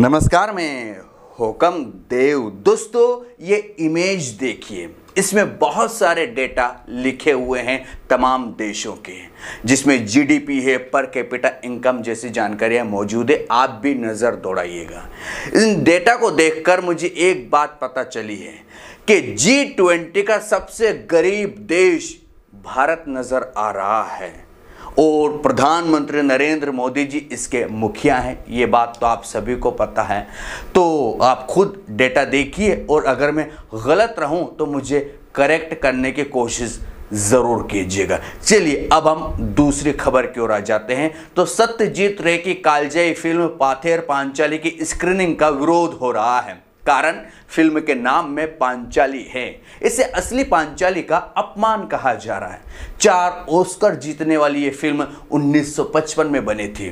नमस्कार मैं होकम देव दोस्तों ये इमेज देखिए इसमें बहुत सारे डेटा लिखे हुए हैं तमाम देशों के जिसमें जीडीपी है पर कैपिटा इनकम जैसी जानकारियां मौजूद है आप भी नज़र दौड़ाइएगा इन डेटा को देखकर मुझे एक बात पता चली है कि जी ट्वेंटी का सबसे गरीब देश भारत नज़र आ रहा है और प्रधानमंत्री नरेंद्र मोदी जी इसके मुखिया हैं ये बात तो आप सभी को पता है तो आप खुद डेटा देखिए और अगर मैं गलत रहूं तो मुझे करेक्ट करने की कोशिश ज़रूर कीजिएगा चलिए अब हम दूसरी खबर की ओर आ जाते हैं तो सत्यजीत रे की कालजयी फिल्म पाथेर पांचाली की स्क्रीनिंग का विरोध हो रहा है कारण फिल्म के नाम में पांचाली है इसे असली पांचाली का अपमान कहा जा रहा है चार ओस्कर जीतने वाली ये फिल्म 1955 में बनी थी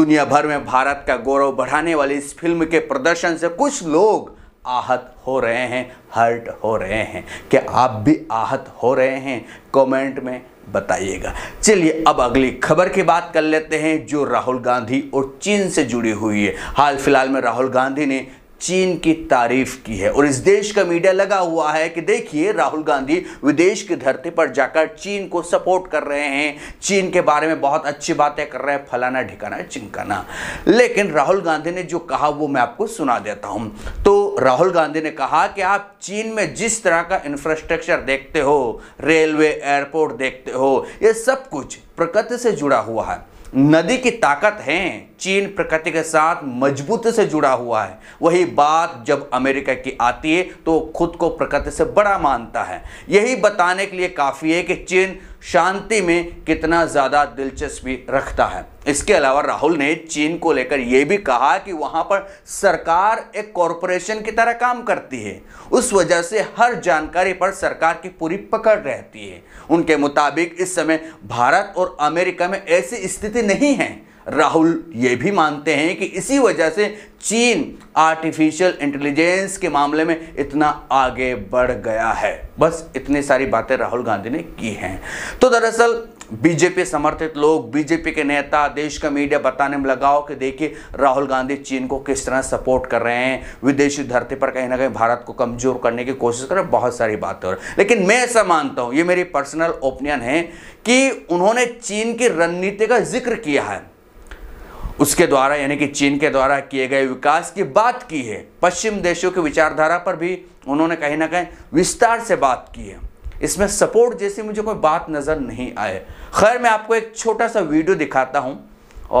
दुनिया भर में भारत का गौरव बढ़ाने वाली इस फिल्म के प्रदर्शन से कुछ लोग आहत हो रहे हैं हर्ट हो रहे हैं क्या आप भी आहत हो रहे हैं कमेंट में बताइएगा चलिए अब अगली खबर की बात कर लेते हैं जो राहुल गांधी और चीन से जुड़ी हुई है हाल फिलहाल में राहुल गांधी ने चीन की तारीफ की है और इस देश का मीडिया लगा हुआ है कि देखिए राहुल गांधी विदेश की धरती पर जाकर चीन को सपोर्ट कर रहे हैं चीन के बारे में बहुत अच्छी बातें कर रहे हैं फलाना ढिकाना चिंकाना लेकिन राहुल गांधी ने जो कहा वो मैं आपको सुना देता हूं तो राहुल गांधी ने कहा कि आप चीन में जिस तरह का इंफ्रास्ट्रक्चर देखते हो रेलवे एयरपोर्ट देखते हो ये सब कुछ प्रकृति से जुड़ा हुआ है नदी की ताकत है चीन प्रकृति के साथ मजबूती से जुड़ा हुआ है वही बात जब अमेरिका की आती है तो खुद को प्रकृति से बड़ा मानता है यही बताने के लिए काफ़ी है कि चीन शांति में कितना ज़्यादा दिलचस्पी रखता है इसके अलावा राहुल ने चीन को लेकर यह भी कहा कि वहां पर सरकार एक कॉरपोरेशन की तरह काम करती है उस वजह से हर जानकारी पर सरकार की पूरी पकड़ रहती है उनके मुताबिक इस समय भारत और अमेरिका में ऐसी स्थिति नहीं है राहुल ये भी मानते हैं कि इसी वजह से चीन आर्टिफिशियल इंटेलिजेंस के मामले में इतना आगे बढ़ गया है बस इतनी सारी बातें राहुल गांधी ने की हैं तो दरअसल बीजेपी समर्थित लोग बीजेपी के नेता देश का मीडिया बताने में लगाओ कि देखिए राहुल गांधी चीन को किस तरह सपोर्ट कर रहे हैं विदेशी धरती पर कहीं ना कहीं भारत को कमजोर करने की कोशिश कर रहे हैं बहुत सारी बातें और लेकिन मैं ऐसा मानता हूँ ये मेरी पर्सनल ओपिनियन है कि उन्होंने चीन की रणनीति का जिक्र किया है उसके द्वारा यानी कि चीन के द्वारा किए गए विकास की बात की है पश्चिम देशों की विचारधारा पर भी उन्होंने कहीं ना कहीं विस्तार से बात की है इसमें सपोर्ट जैसी मुझे कोई बात नज़र नहीं आए खैर मैं आपको एक छोटा सा वीडियो दिखाता हूँ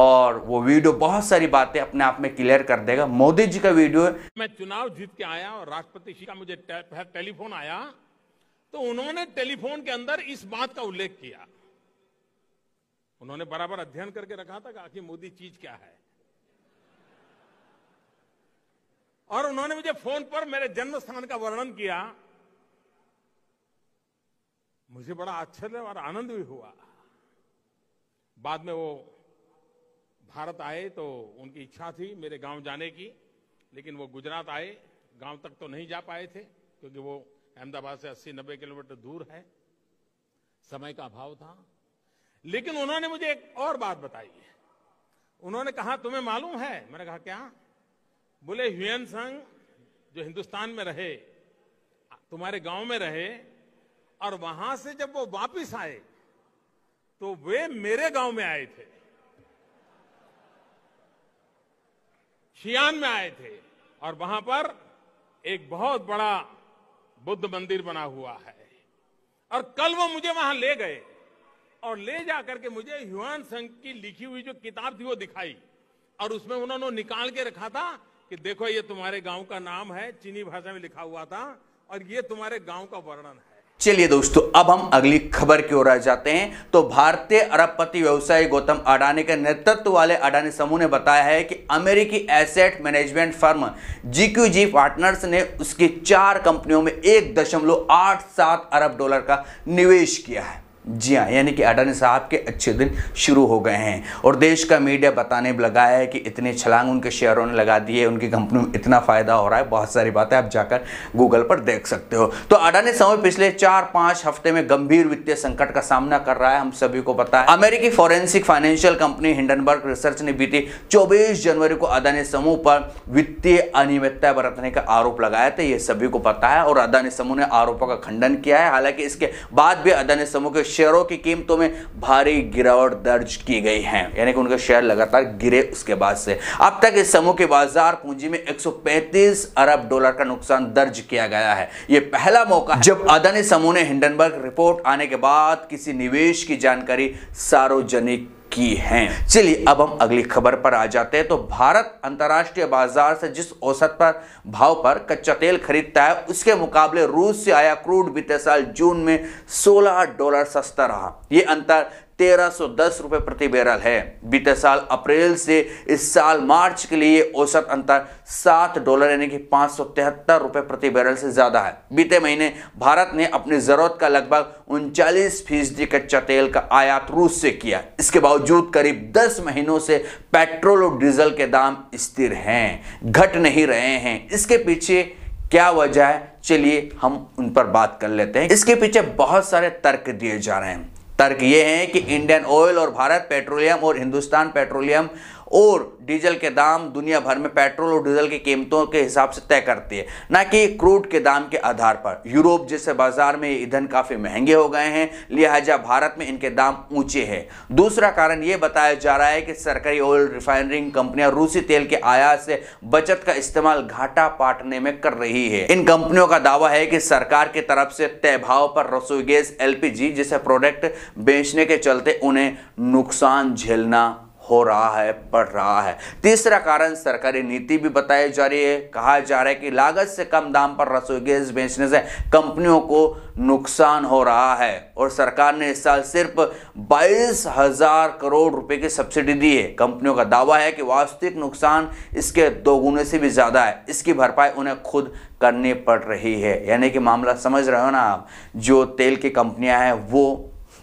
और वो वीडियो बहुत सारी बातें अपने आप में क्लियर कर देगा मोदी जी का वीडियो है मैं चुनाव जीत के आया और राष्ट्रपति जी का मुझे टेलीफोन आया तो उन्होंने टेलीफोन के अंदर इस बात का उल्लेख किया उन्होंने बराबर अध्ययन करके रखा था कि आखिर मोदी चीज क्या है और उन्होंने मुझे फोन पर मेरे जन्म स्थान का वर्णन किया मुझे बड़ा आश्चर्य और आनंद भी हुआ बाद में वो भारत आए तो उनकी इच्छा थी मेरे गांव जाने की लेकिन वो गुजरात आए गांव तक तो नहीं जा पाए थे क्योंकि वो अहमदाबाद से 80-90 किलोमीटर दूर है समय का अभाव था लेकिन उन्होंने मुझे एक और बात बताई उन्होंने कहा तुम्हें मालूम है मैंने कहा क्या बोले ह्यूएन संघ जो हिंदुस्तान में रहे तुम्हारे गांव में रहे और वहां से जब वो वापस आए तो वे मेरे गांव में आए थे शियान में आए थे और वहां पर एक बहुत बड़ा बुद्ध मंदिर बना हुआ है और कल वो मुझे वहां ले गए और ले जाकर के मुझे ह्यूआन संघ की लिखी हुई जो किताब थी वो दिखाई और उसमें उन्होंने निकाल के रखा था कि देखो ये तुम्हारे गांव का नाम है चीनी भाषा में लिखा हुआ था और ये तुम्हारे गांव का वर्णन है चलिए दोस्तों अब हम अगली खबर की ओर आ जाते हैं तो भारतीय अरबपति व्यवसायी गौतम अडानी के नेतृत्व वाले अडानी समूह ने बताया है कि अमेरिकी asset management firm GQG partners ने उसकी चार कंपनियों में एक दशमलव आठ सात अरब डॉलर का निवेश किया है जी हाँ यानी कि अडानी साहब के अच्छे दिन शुरू हो गए हैं और देश का मीडिया बताने लगा है कि इतने छलांग उनके शेयरों ने लगा दिए उनकी कंपनी में इतना फ़ायदा हो रहा है बहुत सारी बातें आप जाकर गूगल पर देख सकते हो तो अडानी समूह पिछले चार पाँच हफ्ते में गंभीर वित्तीय संकट का सामना कर रहा है हम सभी को पता है अमेरिकी forensic financial company Hindenburg research ने बीती चौबीस जनवरी को अदानी समूह पर वित्तीय अनियमितता बरतने का आरोप लगाया था ये सभी को पता है और अदानी समूह ने आरोपों का खंडन किया है हालांकि इसके बाद भी अदानी समूह के शेयरों की कीमतों में भारी गिरावट दर्ज की गई है यानी कि उनके शेयर लगातार गिरे उसके बाद से अब तक इस समूह के बाजार पूंजी में 135 अरब डॉलर का नुकसान दर्ज किया गया है यह पहला मौका जब अदानी समूह ने हिंडनबर्ग रिपोर्ट आने के बाद किसी निवेश की जानकारी सार्वजनिक की हैं चलिए अब हम अगली खबर पर आ जाते हैं तो भारत अंतर्राष्ट्रीय बाजार से जिस औसत पर भाव पर कच्चा तेल खरीदता है उसके मुकाबले रूस से आया क्रूड बीते साल जून में 16 डॉलर सस्ता रहा यह अंतर 1310 रुपए प्रति बैरल है बीते साल अप्रैल से इस साल मार्च के लिए औसत अंतर 7 डॉलर यानी कि पाँच रुपए प्रति बैरल से ज़्यादा है बीते महीने भारत ने अपनी ज़रूरत का लगभग उनचालीस फीसदी कच्चा तेल का आयात रूस से किया इसके बावजूद करीब दस महीनों से पेट्रोल और डीजल के दाम स्थिर हैं घट नहीं रहे हैं इसके पीछे क्या वजह है चलिए हम उन पर बात कर लेते हैं इसके पीछे बहुत सारे तर्क दिए जा रहे हैं तर्क ये हैं कि इंडियन ऑयल और भारत पेट्रोलियम और हिंदुस्तान पेट्रोलियम और डीजल के दाम दुनिया भर में पेट्रोल और डीजल की कीमतों के हिसाब से तय करती है ना कि क्रूड के दाम के आधार पर यूरोप जैसे बाजार में ईंधन काफ़ी महंगे हो गए हैं लिहाजा भारत में इनके दाम ऊंचे हैं दूसरा कारण ये बताया जा रहा है कि सरकारी ऑयल रिफाइनरिंग कंपनियां रूसी तेल के आयात से बचत का इस्तेमाल घाटा पाटने में कर रही है इन कंपनियों का दावा है कि सरकार की तरफ से तय भाव पर रसोई गैस एलपीजी जैसे प्रोडक्ट बेचने के चलते उन्हें नुकसान झेलना हो रहा है पड़ रहा है तीसरा कारण सरकारी नीति भी बताई जा रही है कहा जा रहा है कि लागत से कम दाम पर रसोई गैस बेचने से कंपनियों को नुकसान हो रहा है और सरकार ने इस साल सिर्फ बाईस हजार करोड़ रुपए की सब्सिडी दी है कंपनियों का दावा है कि वास्तविक नुकसान इसके दोगुने से भी ज़्यादा है इसकी भरपाई उन्हें खुद करनी पड़ रही है यानी कि मामला समझ रहे हो ना आप जो तेल की कंपनियां हैं वो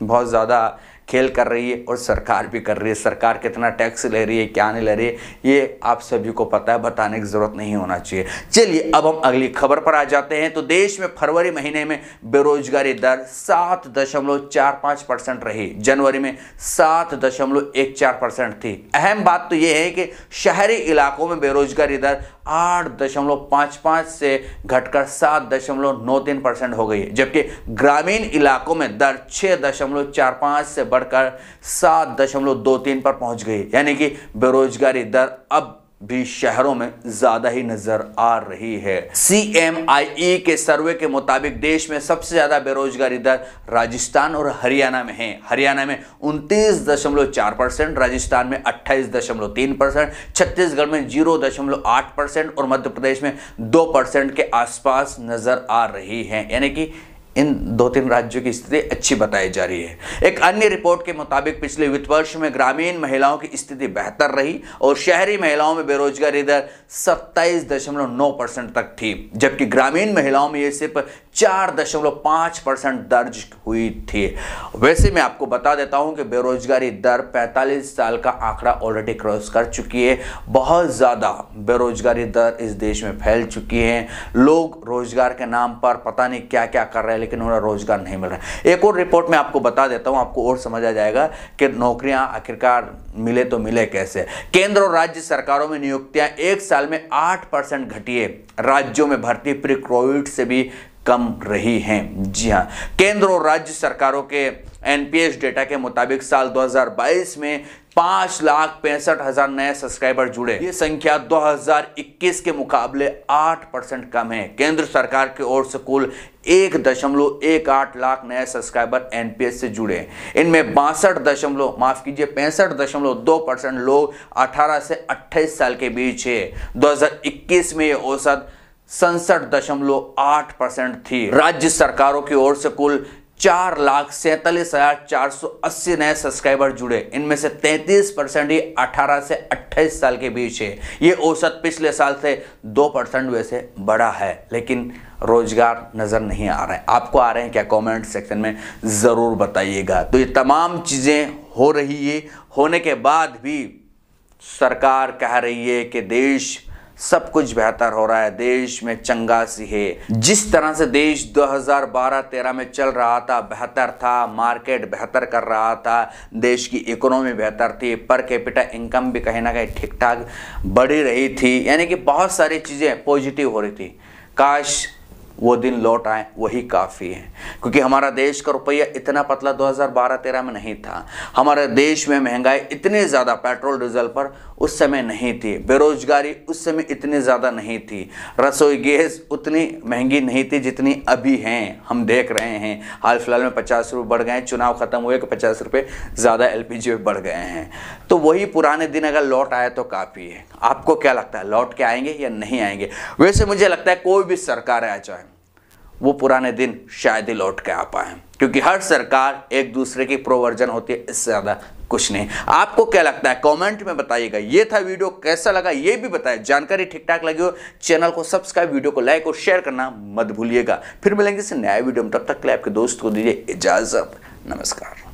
बहुत ज़्यादा खेल कर रही है और सरकार भी कर रही है सरकार कितना टैक्स ले रही है क्या नहीं ले रही है ये आप सभी को पता है बताने की ज़रूरत नहीं होना चाहिए चलिए अब हम अगली खबर पर आ जाते हैं तो देश में फरवरी महीने में बेरोजगारी दर सात दशमलव चार पाँच परसेंट रही जनवरी में सात दशमलव एक चार परसेंट थी अहम बात तो ये है कि शहरी इलाकों में बेरोजगारी दर आठ दशमलव पाँच पाँच से घटकर सात दशमलव नौ तीन परसेंट हो गई है जबकि ग्रामीण इलाकों में दर छः दशमलव चार पाँच से बढ़कर सात दशमलव दो तीन पर पहुंच गई यानी कि बेरोजगारी दर अब भी शहरों में ज्यादा ही नजर आ रही है सी एम आई ई के सर्वे के मुताबिक देश में सबसे ज्यादा बेरोजगारी दर राजस्थान और हरियाणा में है हरियाणा में उनतीस दशमलव चार परसेंट राजस्थान में अट्ठाईस दशमलव तीन परसेंट छत्तीसगढ़ में जीरो दशमलव आठ परसेंट और मध्य प्रदेश में दो परसेंट के आसपास नजर आ रही है यानी कि इन दो तीन राज्यों की स्थिति अच्छी बताई जा रही है एक अन्य रिपोर्ट के मुताबिक पिछले वित्त वर्ष में ग्रामीण महिलाओं की स्थिति बेहतर रही और शहरी महिलाओं में बेरोजगारी दर 27.9 परसेंट तक थी जबकि ग्रामीण महिलाओं में ये सिर्फ चार दशमलव पाँच परसेंट दर्ज हुई थी वैसे मैं आपको बता देता हूं कि बेरोजगारी दर 45 साल का आंकड़ा ऑलरेडी क्रॉस कर चुकी है बहुत ज़्यादा बेरोजगारी दर इस देश में फैल चुकी है लोग रोजगार के नाम पर पता नहीं क्या क्या कर रहे हैं लेकिन उन्हें रोजगार नहीं मिल रहा है एक और रिपोर्ट मैं आपको बता देता हूँ आपको और समझा जाएगा कि नौकरियाँ आखिरकार मिले तो मिले कैसे केंद्र और राज्य सरकारों में नियुक्तियां एक साल में आठ परसेंट घटी है राज्यों में भर्ती प्री कोविड से भी कम रही हैं जी हाँ केंद्र और राज्य सरकारों के एनपीएस डेटा के मुताबिक साल 2022 में पांच लाख पैंसठ हजार नए सब्सक्राइबर जुड़े ये संख्या 2021 के मुकाबले 8 परसेंट कम है केंद्र सरकार की ओर से कुल एक दशमलव एक आठ लाख नए सब्सक्राइबर एनपीएस से जुड़े इनमें बासठ दशमलव माफ कीजिए पैंसठ दशमलव दो परसेंट लोग 18 से 28 साल के बीच है 2021 में ये औसत सड़सठ दशमलव आठ परसेंट थी राज्य सरकारों की ओर से कुल चार लाख सैंतालीस हजार चार सौ अस्सी नए सब्सक्राइबर जुड़े इनमें से तैंतीस परसेंट ही अठारह से अट्ठाईस साल के बीच है ये औसत पिछले साल से दो परसेंट वैसे बढ़ा है लेकिन रोजगार नज़र नहीं आ रहे हैं आपको आ रहे हैं क्या कमेंट सेक्शन में ज़रूर बताइएगा तो ये तमाम चीज़ें हो रही है होने के बाद भी सरकार कह रही है कि देश सब कुछ बेहतर हो रहा है देश में चंगा सी है जिस तरह से देश 2012-13 में चल रहा था बेहतर था मार्केट बेहतर कर रहा था देश की इकोनॉमी बेहतर थी पर कैपिटा इनकम भी कहीं ना कहीं ठीक ठाक बढ़ी रही थी यानी कि बहुत सारी चीज़ें पॉजिटिव हो रही थी काश वो दिन लौट आए वही काफ़ी है क्योंकि हमारा देश का रुपया इतना पतला 2012-13 में नहीं था हमारे देश में महंगाई इतनी ज़्यादा पेट्रोल डीजल पर उस समय नहीं थी बेरोजगारी उस समय इतनी ज़्यादा नहीं थी रसोई गैस उतनी महंगी नहीं थी जितनी अभी हैं हम देख रहे हैं हाल फिलहाल में पचास रुपये बढ़ गए चुनाव ख़त्म हुए कि पचास रुपये ज़्यादा एल पी बढ़ गए हैं तो वही पुराने दिन अगर लौट आए तो काफ़ी है आपको क्या लगता है लौट के आएंगे या नहीं आएंगे वैसे मुझे लगता है कोई भी सरकार आ चाहे वो पुराने दिन शायद ही लौट के आ पाए क्योंकि हर सरकार एक दूसरे की प्रोवर्जन होती है इससे ज़्यादा कुछ नहीं आपको क्या लगता है कमेंट में बताइएगा ये था वीडियो कैसा लगा ये भी बताएं जानकारी ठीक ठाक लगी हो चैनल को सब्सक्राइब वीडियो को लाइक और शेयर करना मत भूलिएगा फिर मिलेंगे इस नया वीडियो में तब तक के लिए आपके दोस्त को दीजिए इजाज़त नमस्कार